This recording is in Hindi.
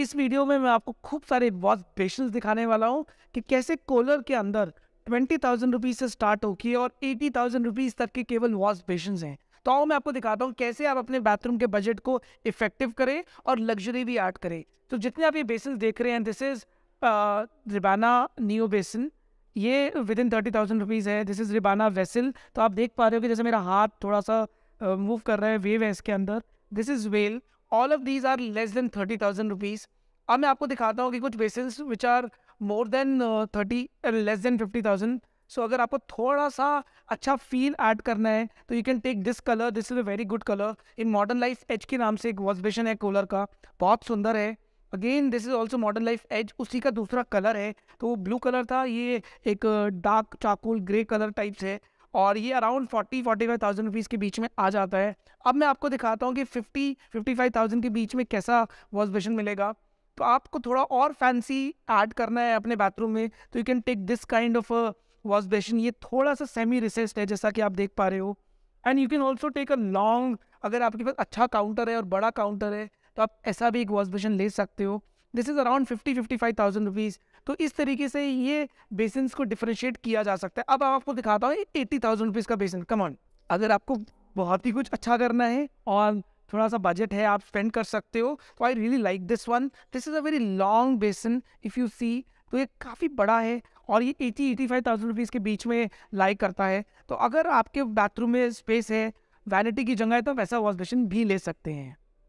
इस वीडियो में मैं आपको खूब सारे वॉज दिखाने वाला हूँ कि कैसे कोलर के अंदर ट्वेंटी थाउजेंड रुपीज़ से स्टार्ट होगी और एटी थाउजेंड रुपीज़ तक के केवल वॉश बेशंस हैं तो आओ मैं आपको दिखाता हूँ कैसे आप अपने बाथरूम के बजट को इफेक्टिव करें और लग्जरी भी ऐड करें तो जितने आप ये बेसिन देख रहे हैं दिस इज़ रिबाना न्यू बेसिन ये within thirty thousand rupees है दिस इज़ रिबाना वेसिल तो आप देख पा रहे हो कि जैसे मेरा हाथ थोड़ा सा मूव uh, कर रहा है वेव है इसके अंदर this is well all of these are less than thirty thousand rupees अब मैं आपको दिखाता हूँ कि कुछ basins which are more than thirty less than fifty thousand so अगर आपको थोड़ा सा अच्छा फील ऐड करना है तो you can take this colour this is a very good colour in modern life edge के नाम से एक वॉश बेसन है कूलर का बहुत सुंदर है again this is also modern life edge उसी का दूसरा कलर है तो वो ब्लू कलर था ये एक dark chocolate grey colour types है और ये around forty forty five thousand rupees के बीच में आ जाता है अब मैं आपको दिखाता हूँ कि फिफ्टी फिफ्टी फाइव थाउजेंड के बीच में कैसा वॉश बेसन मिलेगा तो आपको थोड़ा और फैंसी ऐड करना है अपने बाथरूम में तो you can take this kind of wash basin ये थोड़ा सा सेमी रिसेस्ड है जैसा कि आप देख पा रहे हो and you can also take a long अगर आपके पास अच्छा काउंटर है और बड़ा काउंटर है तो आप ऐसा भी एक वॉश बेसिन ले सकते हो this is around fifty fifty five thousand rupees तो इस तरीके से ये बेसन्स को डिफ्रेंशिएट किया जा सकता है अब आपको दिखाता हूँ एट्टी थाउजेंड रुपीज़ का बेसन कमान अगर आपको बहुत ही कुछ अच्छा करना है और थोड़ा सा बजट है आप स्पेंड कर सकते हो तो I really like this one this is a very long basin if you see तो ये काफ़ी बड़ा है और ये eighty eighty five thousand rupees के बीच में लाइक करता है तो अगर आपके बाथरूम में स्पेस है वैनिटी की जगह है तो वैसा वॉश बेसिन भी ले सकते हैं